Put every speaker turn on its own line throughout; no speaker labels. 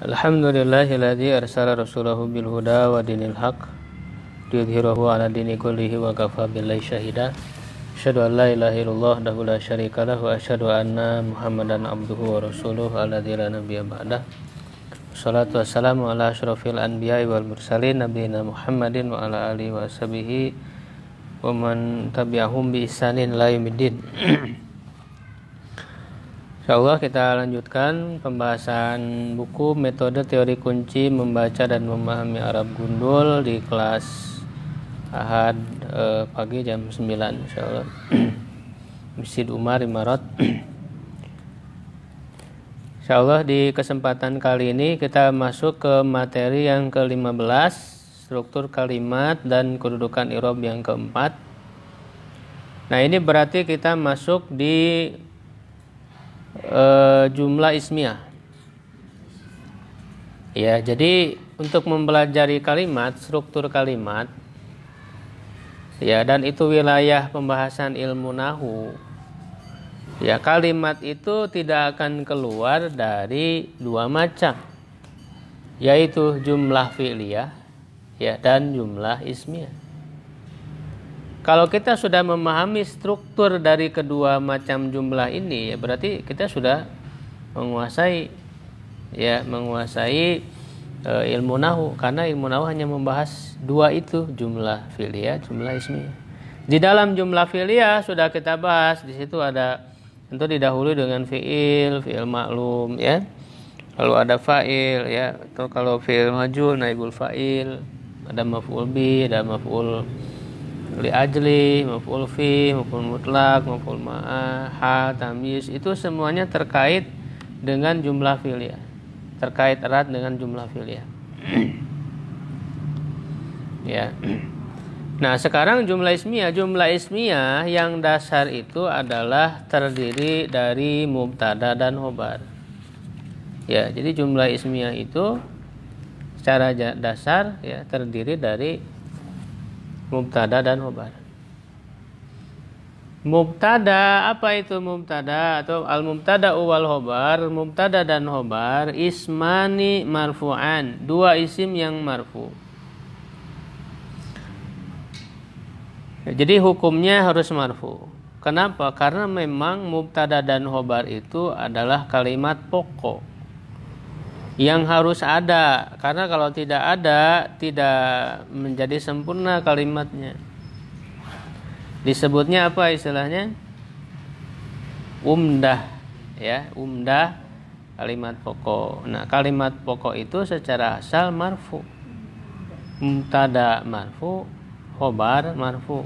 Alhamdulillahilladzi arsala rasulahu bil huda wa dinil haq liyudhhirahu 'ala dini kullihi wa kafa billahi syahida. Asyhadu an la ilaha illallah wahdahu la syarika lahu wa asyhadu anna Muhammadan abduhu wa rasuluhu alladzi la nabiyya ba'dah. Wassalatu wassalamu ala asyrafil anbiya'i wal mursalin nabiyina Muhammadin wa ala alihi wa ashabihi wa man tabi'ahum bi ihsanin la yumiddin. Insya Allah kita lanjutkan pembahasan buku metode teori kunci membaca dan memahami Arab Gundul di kelas Ahad eh, pagi jam 9 Insya Allah Masjid Umar Imarat Insya Allah di kesempatan kali ini kita masuk ke materi yang ke-15 struktur kalimat dan kedudukan irob yang keempat Nah ini berarti kita masuk di Eh, jumlah ismiyah. Ya, jadi untuk mempelajari kalimat, struktur kalimat, ya, dan itu wilayah pembahasan ilmu nahu. Ya, kalimat itu tidak akan keluar dari dua macam, yaitu jumlah fi'liyah ya, dan jumlah ismiyah. Kalau kita sudah memahami struktur dari kedua macam jumlah ini, ya berarti kita sudah menguasai ya menguasai e, ilmu nahu karena ilmu nahu hanya membahas dua itu jumlah filia, jumlah ismi. Di dalam jumlah filia sudah kita bahas di situ ada tentu didahului dengan fiil, fiil maklum ya. Lalu ada fa'il ya. atau kalau fiil majul naibul fa'il, ada maf'ul bi, ada maf'ul li ajli maf'ul fi maf'ul mutlak maf'ul ma'a ha tamyiz itu semuanya terkait dengan jumlah filia terkait erat dengan jumlah filia ya nah sekarang jumlah ismiyah jumlah ismiyah yang dasar itu adalah terdiri dari mubtada dan hobar ya jadi jumlah ismiyah itu secara dasar ya terdiri dari mubtada dan hobar. Mubtada apa itu mubtada atau al mubtada wal hobar mubtada dan hobar ismani marfu'an dua isim yang marfu jadi hukumnya harus marfu kenapa karena memang mubtada dan hobar itu adalah kalimat pokok yang harus ada karena kalau tidak ada tidak menjadi sempurna kalimatnya disebutnya apa istilahnya umdah ya umdah kalimat pokok nah kalimat pokok itu secara asal marfu mutada marfu khobar marfu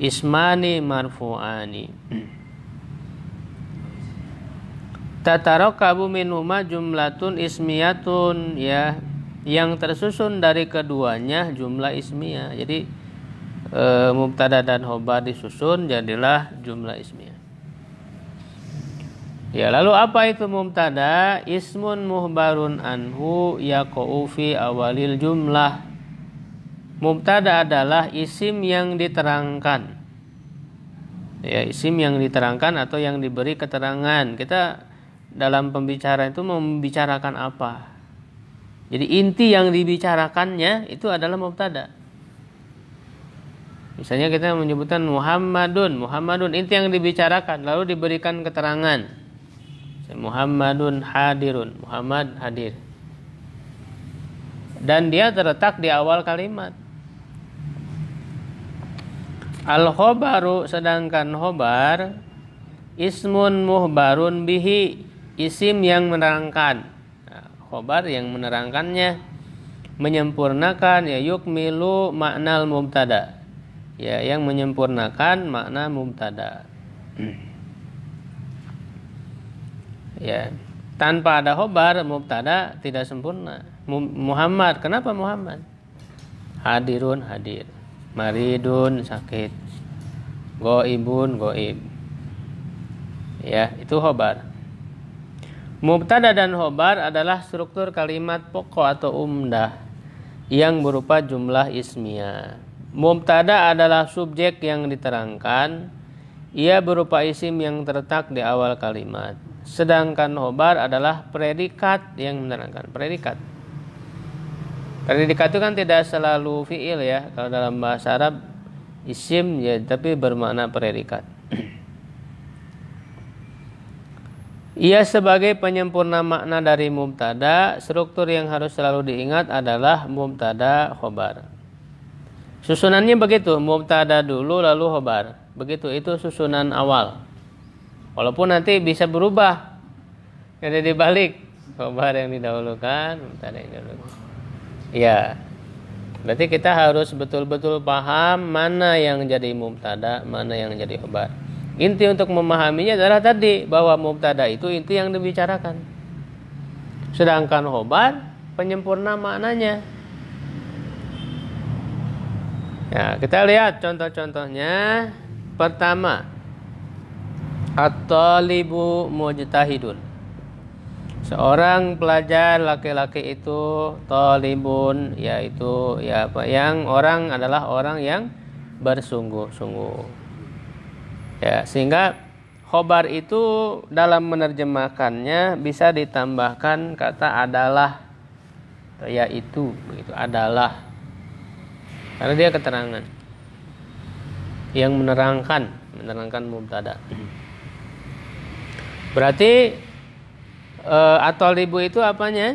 ismani marfuani Tatarokabu minuma jumlatun ismiyatun ya yang tersusun dari keduanya jumlah ismiyah. Jadi e, mubtada dan khobar disusun jadilah jumlah ismiyah. Ya lalu apa itu mubtada? Ismun muhbarun anhu yaqau fi awalil jumlah. Mubtada adalah isim yang diterangkan. Ya, isim yang diterangkan atau yang diberi keterangan. Kita dalam pembicaraan itu membicarakan apa. Jadi inti yang dibicarakannya itu adalah mubtada. Misalnya kita menyebutkan Muhammadun, Muhammadun inti yang dibicarakan lalu diberikan keterangan. Muhammadun hadirun, Muhammad hadir. Dan dia terletak di awal kalimat. Al khobaru sedangkan hobar ismun muhbarun bihi isim yang menerangkan nah, khobar yang menerangkannya menyempurnakan ya yuk milu makna mubtada ya yang menyempurnakan makna mubtada ya tanpa ada khobar mubtada tidak sempurna Muhammad kenapa Muhammad hadirun hadir maridun sakit goibun goib ya itu khobar Mubtada dan hobar adalah struktur kalimat pokok atau umdah yang berupa jumlah ismia. Mubtada adalah subjek yang diterangkan. Ia berupa isim yang terletak di awal kalimat. Sedangkan hobar adalah predikat yang menerangkan predikat. Predikat itu kan tidak selalu fiil ya. Kalau dalam bahasa Arab isim ya tapi bermakna predikat. Ia sebagai penyempurna makna dari mubtada, struktur yang harus selalu diingat adalah mubtada khobar. Susunannya begitu, mubtada dulu lalu khobar. Begitu itu susunan awal. Walaupun nanti bisa berubah. Jadi dibalik khobar yang didahulukan, mubtada yang didahulukan. Ya. Berarti kita harus betul-betul paham mana yang jadi mubtada, mana yang jadi khobar. Inti untuk memahaminya adalah tadi bahwa mubtada itu inti yang dibicarakan. Sedangkan khobar penyempurna maknanya. Ya, kita lihat contoh-contohnya. Pertama, at-talibu mujtahidun. Seorang pelajar laki-laki itu talibun yaitu ya apa yang orang adalah orang yang bersungguh-sungguh. Ya, sehingga khobar itu dalam menerjemahkannya bisa ditambahkan kata adalah yaitu begitu adalah karena dia keterangan yang menerangkan menerangkan mubtada. Berarti e, atau libu itu apanya?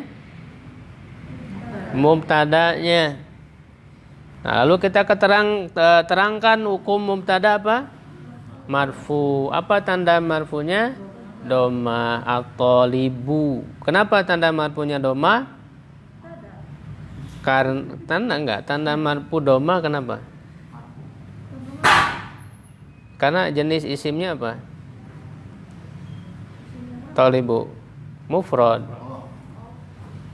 Mubtadanya. Nah, lalu kita keterang e, terangkan hukum mubtada apa? marfu. Apa tanda marfunya? Doma atau libu. Kenapa tanda marfunya doma? Karena tanda enggak tanda marfu doma kenapa? Karena jenis isimnya apa? Tolibu mufrad.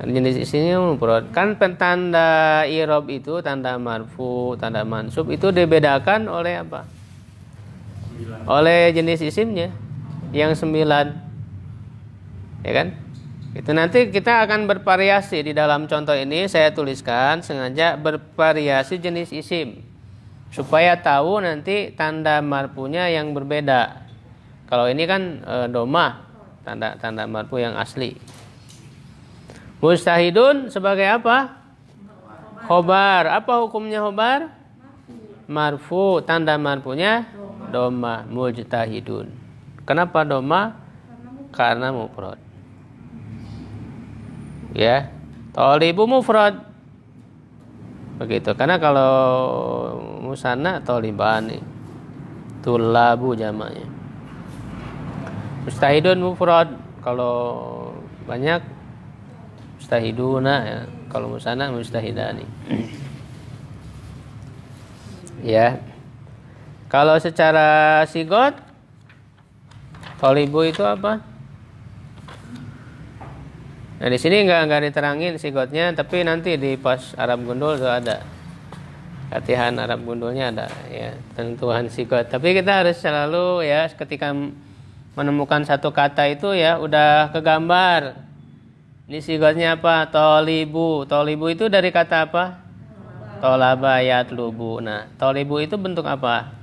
Jenis isimnya mufrad. Kan tanda irob itu tanda marfu, tanda mansub itu dibedakan oleh apa? oleh jenis isimnya yang sembilan ya kan itu nanti kita akan bervariasi di dalam contoh ini saya tuliskan sengaja bervariasi jenis isim supaya tahu nanti tanda marpunya yang berbeda kalau ini kan e, doma tanda tanda marpu yang asli mustahidun sebagai apa hobar apa hukumnya hobar marfu tanda marfunya doma mujtahidun. Kenapa doma? Karena mufrad. Ya. Tolibu mufrad. Begitu. Karena kalau musanna tolibani. Tulabu jamaknya. Mustahidun mufrad. Kalau banyak mustahiduna ya. Kalau musana mustahidani. ya. Kalau secara sigot, tolibu itu apa? Nah di sini nggak nggak diterangin sigotnya, tapi nanti di pas Arab Gundul itu ada latihan Arab Gundulnya ada ya tentuan sigot. Tapi kita harus selalu ya ketika menemukan satu kata itu ya udah kegambar. Ini sigotnya apa? Tolibu. Tolibu itu dari kata apa? Tolabayat lubu. Nah, tolibu itu bentuk apa?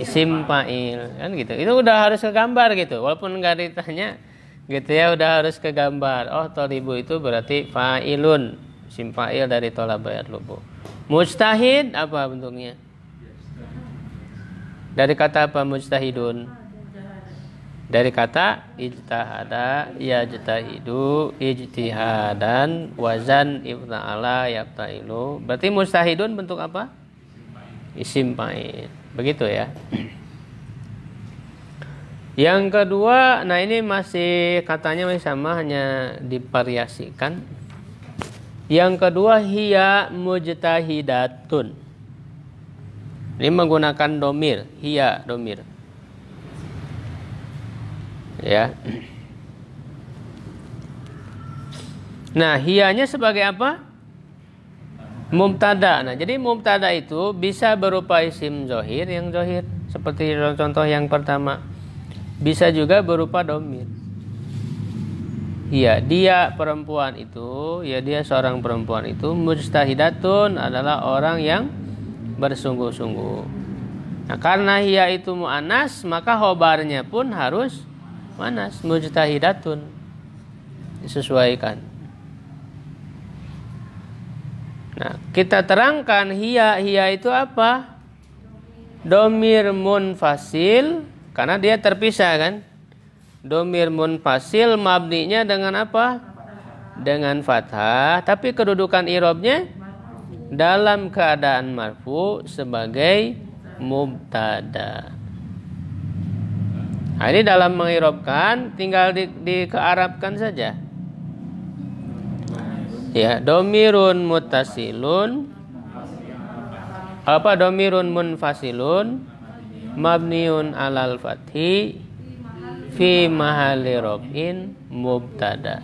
isim fa'il kan gitu itu udah harus kegambar gitu walaupun nggak ditanya gitu ya udah harus kegambar oh tolibu itu berarti fa'ilun isim fa'il dari tolaba lubu Mustahid apa bentuknya dari kata apa mustahidun? dari kata ijtahada ya jtahidu ijtihadan wazan ibna ala yabtailu berarti mustahidun bentuk apa isim fa'il Begitu ya. Yang kedua, nah ini masih katanya masih sama hanya dipariasikan. Yang kedua hiya mujtahidatun. Ini menggunakan domir, hia domir. Ya. Nah, hianya sebagai apa? Mumtada. Nah, jadi Mumtada itu bisa berupa isim zohir yang zohir seperti contoh yang pertama. Bisa juga berupa domir. Iya, dia perempuan itu, ya dia seorang perempuan itu mustahidatun adalah orang yang bersungguh-sungguh. Nah, karena ia itu mu'anas, maka hobarnya pun harus manas, mujtahidatun. Disesuaikan. Nah, kita terangkan hia hia itu apa? Domir munfasil karena dia terpisah kan? Domir munfasil mabninya dengan apa? Dengan fathah, tapi kedudukan irobnya dalam keadaan marfu sebagai mubtada. Nah, ini dalam mengirobkan tinggal di, di kearabkan saja ya domirun mutasilun apa domirun munfasilun mabniun alal fathi fi mahali robin mubtada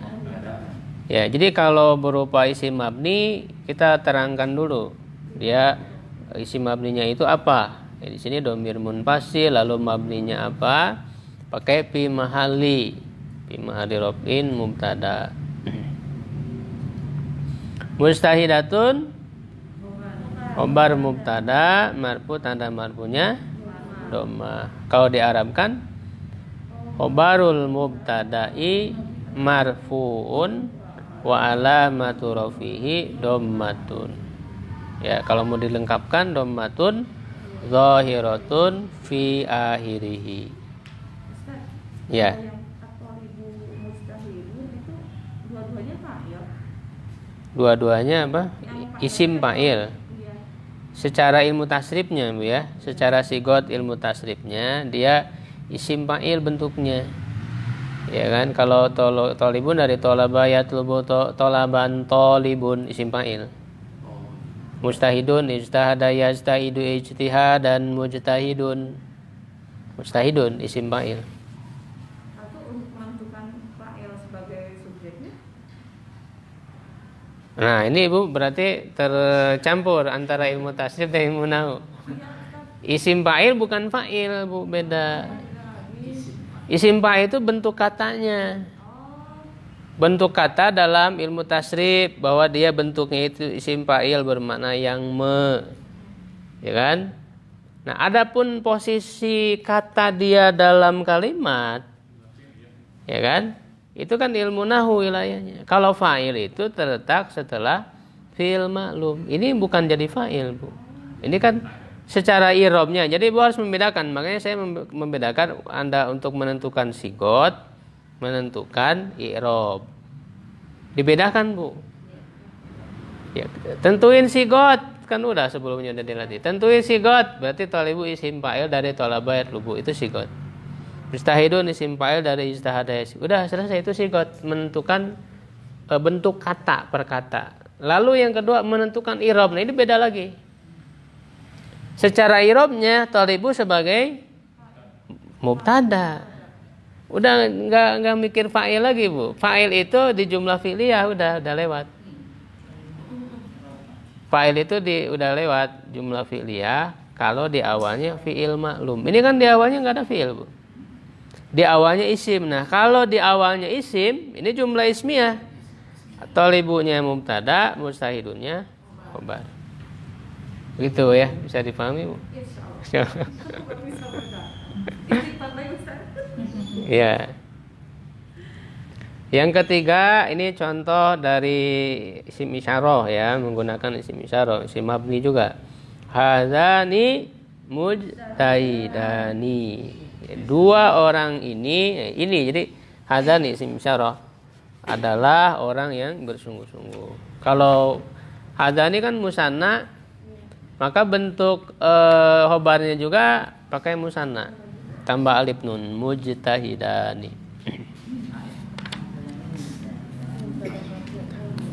ya jadi kalau berupa isi mabni kita terangkan dulu ya isi mabninya itu apa ya, di sini domir munfasil lalu mabninya apa pakai fi mahali fi mahali robin mubtada Mustahidatun obar mubtada marfu tanda marfunya doma. Kalau diarabkan obarul mubtada'i marfuun wa alamatu rafihi dommatun. Ya, kalau mau dilengkapkan dommatun zahiratun fi akhirih. Ya. dua-duanya apa isim pail secara ilmu tasrifnya bu ya secara sigot ilmu tasrifnya dia isim pail bentuknya ya kan kalau tol tolibun dari tolaba ya to, tolaban tolibun isim pail mustahidun ijtahada yastahidu ijtihad dan mujtahidun mustahidun isim pail Nah ini ibu berarti tercampur antara ilmu tasrif dan ilmu nau. Isim fa'il bukan fa'il bu beda. Isim fa'il itu bentuk katanya. Bentuk kata dalam ilmu tasrif bahwa dia bentuknya itu isim fa'il bermakna yang me. Ya kan? Nah, adapun posisi kata dia dalam kalimat, ya kan? Itu kan ilmu nahu wilayahnya. Kalau fa'il itu terletak setelah fi'il maklum. Ini bukan jadi fa'il, Bu. Ini kan secara irobnya. Jadi Bu harus membedakan. Makanya saya membedakan Anda untuk menentukan sigot, menentukan irob. Dibedakan, Bu. Ya, tentuin sigot kan udah sebelumnya udah dilatih. Tentuin sigot berarti tolibu isim fa'il dari tolabayat lubu itu sigot. Mustahidun isim fa'il dari yasif. Udah selesai itu sih menentukan e, bentuk kata per kata. Lalu yang kedua menentukan irob. Nah, ini beda lagi. Secara irobnya tolibu sebagai mubtada. Udah nggak nggak mikir fa'il lagi, Bu. Fa'il itu di jumlah fi'liyah udah udah lewat. Fa'il itu di udah lewat jumlah fi'liyah kalau di awalnya fi'il maklum. Ini kan di awalnya nggak ada fi'il, Bu di awalnya isim. Nah, kalau di awalnya isim, ini jumlah ismiyah. atau libunya mumtada, mustahidunnya khobar. Begitu ya, bisa dipahami, Bu? Iya. Yang ketiga, ini contoh dari isim isyarah ya, menggunakan isim isyarah, isim mabni juga. Hazani mujtahidani. Dua orang ini, eh, ini jadi hadan isim isyarah adalah orang yang bersungguh-sungguh. Kalau hadan ini kan musanna, maka bentuk eh, hobarnya juga pakai musanna. Tambah alif nun mujtahidani.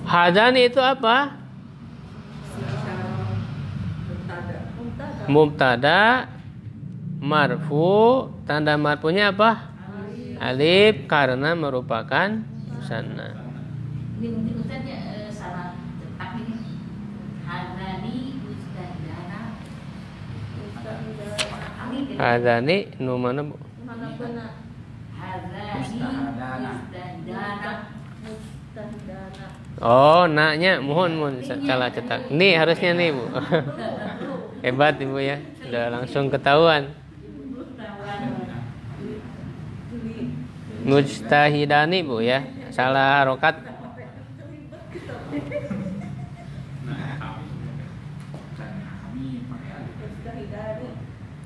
Hadani itu apa? Mubtada marfu Tanda marfunya apa? Alif karena merupakan sana. Ya, eh, Hadani nu mana bu? Oh, naknya mohon mohon iya. salah cetak. Nih harusnya nih bu. Iya. Hebat ibu ya, udah langsung ketahuan. Mujtahidani bu ya Salah rokat.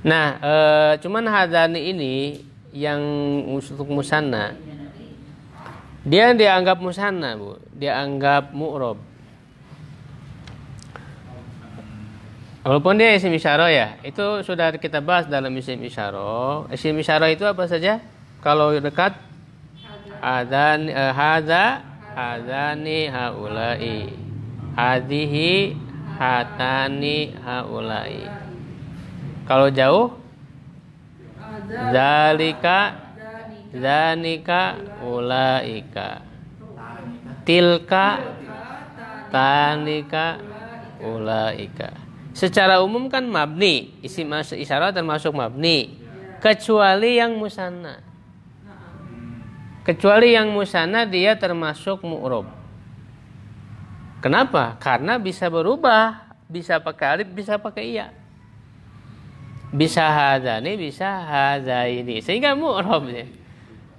Nah e, cuman hadani ini Yang untuk musanna Dia dianggap musanna bu Dianggap mu'rob Walaupun dia isim isyaro ya, itu sudah kita bahas dalam isim isyaro. Isim isyaro itu apa saja? Kalau dekat Hadan eh, hadza hadani haulai. hadhihi hatani haulai. Kalau jauh zalika zanika ulaika. Tilka tanika ulaika. Secara umum kan mabni, isi isyarat termasuk mabni kecuali yang musanna Kecuali yang musana dia termasuk mu'rob. Kenapa? Karena bisa berubah, bisa pakai alif, bisa pakai iya. Bisa hadani, bisa hadaini. Sehingga mu'rob. Ya.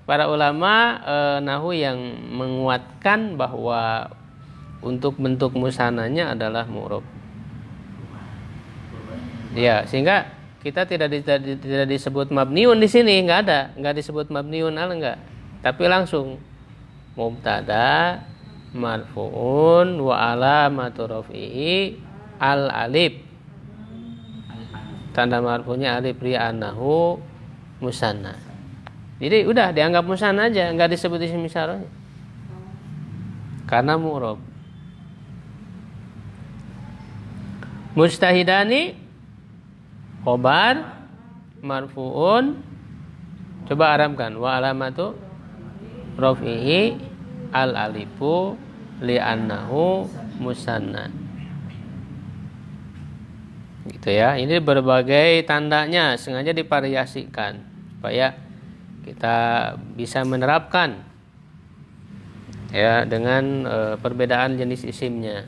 Para ulama eh, nahu yang menguatkan bahwa untuk bentuk musananya adalah mu'rob. Ya, sehingga kita tidak, tidak, tidak disebut mabniun di sini, nggak ada, nggak disebut mabniun al nggak tapi langsung mubtada marfuun wa alamatu rafi'i al alif tanda marfunya alif ri anahu musanna jadi udah dianggap musanna aja nggak disebut isim misalnya karena mu'rab mustahidani khobar marfuun coba aramkan wa alamatu rofihi al alifu anahu musanna gitu ya ini berbagai tandanya sengaja divariasikan supaya kita bisa menerapkan ya dengan e, perbedaan jenis isimnya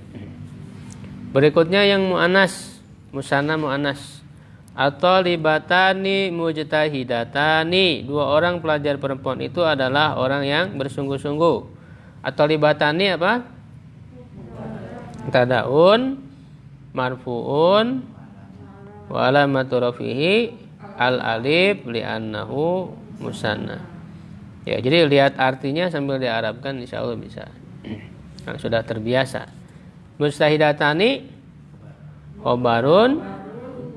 berikutnya yang mu'anas musana mu'anas atau libatani mujtahidatani dua orang pelajar perempuan itu adalah orang yang bersungguh-sungguh atau libatani apa tadaun marfuun walamaturafihi al alif li'annahu musanna ya jadi lihat artinya sambil diarabkan insya Allah bisa yang sudah terbiasa mustahidatani khobarun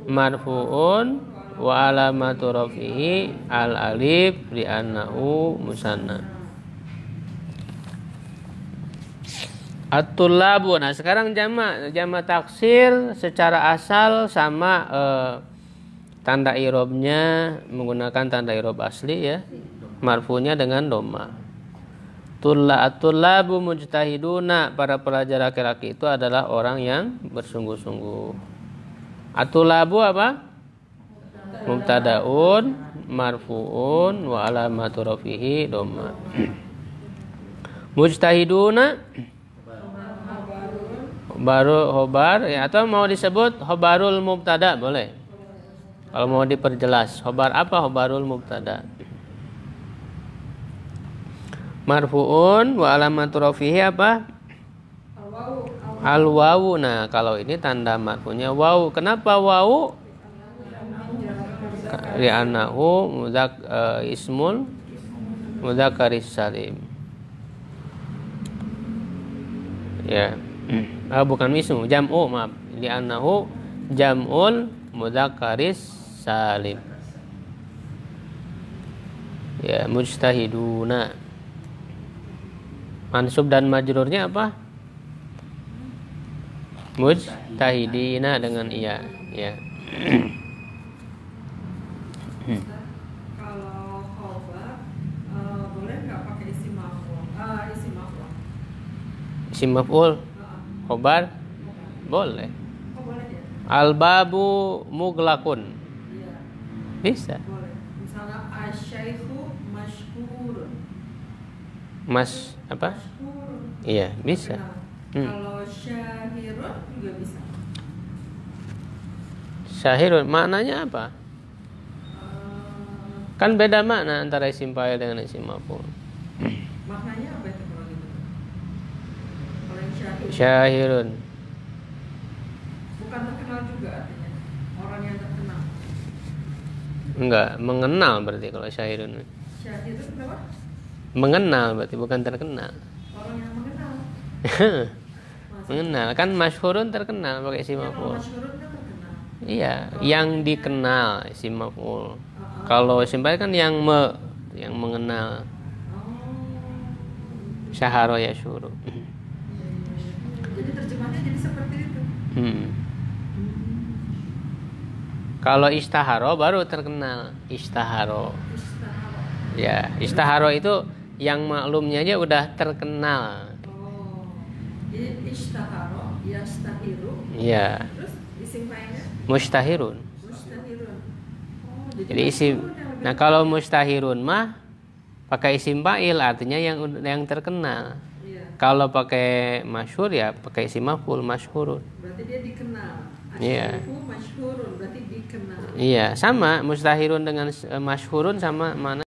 marfu'un wa alamatu rafihi al alif li annahu musanna at Nah, sekarang jamak jamak taksir secara asal sama eh, tanda irobnya menggunakan tanda irob asli ya. Marfunya dengan doma. Tulla at-tullabu mujtahiduna. Para pelajar laki-laki itu adalah orang yang bersungguh-sungguh. Atulabu apa? Mubtadaun marfuun wa alamatu rafihi dhamma. Mujtahiduna baru hobar ya atau mau disebut hobarul mubtada boleh. Kalau mau diperjelas, hobar apa hobarul mubtada? Marfuun wa alamatu rafihi apa? al wawu nah kalau ini tanda marfunya wawu kenapa wawu li anahu muzak uh, eh, ismul muzakaris salim ya yeah. oh, bukan ismu jamu maaf li anahu jamul muzakaris salim ya yeah, mujtahiduna mansub dan majrurnya apa mujtahidina dengan iya ya hmm. eh, isim maf'ul eh, khobar boleh oh, ya? albabu muglakun iya. bisa mas apa iya bisa Hmm. Kalau syahirun juga bisa. Syahirun maknanya apa? Uh, kan beda makna antara isim fa'il dengan isim maf'ul. Maknanya apa itu kalau gitu? Kalau syahirun. Syahirun. Bukan terkenal juga artinya. Orang yang terkenal. Enggak, mengenal berarti kalau syahirun. Syahirun kenapa? Mengenal berarti bukan terkenal. Orang yang mengenal. mengenal kan masyhurun terkenal pakai isim iya, kan iya yang dikenal isim kalau isim oh. kan yang me yang mengenal oh. syaharo ya syuru iya, iya, jadi terjemahnya jadi seperti itu hmm. hmm. kalau istaharo baru terkenal istaharo, istaharo. ya istaharo itu yang maklumnya aja udah terkenal jadi Iya. Terus Mustahirun. Oh, jadi, isi. isim. Nah, kalau mustahirun mah pakai isim fa'il artinya yang yang terkenal. Iya. Kalau pakai masyhur ya pakai isim maf'ul masyhurun. Berarti dia dikenal. Iya. Masyhurun berarti dikenal. Iya, sama mustahirun dengan masyhurun sama mana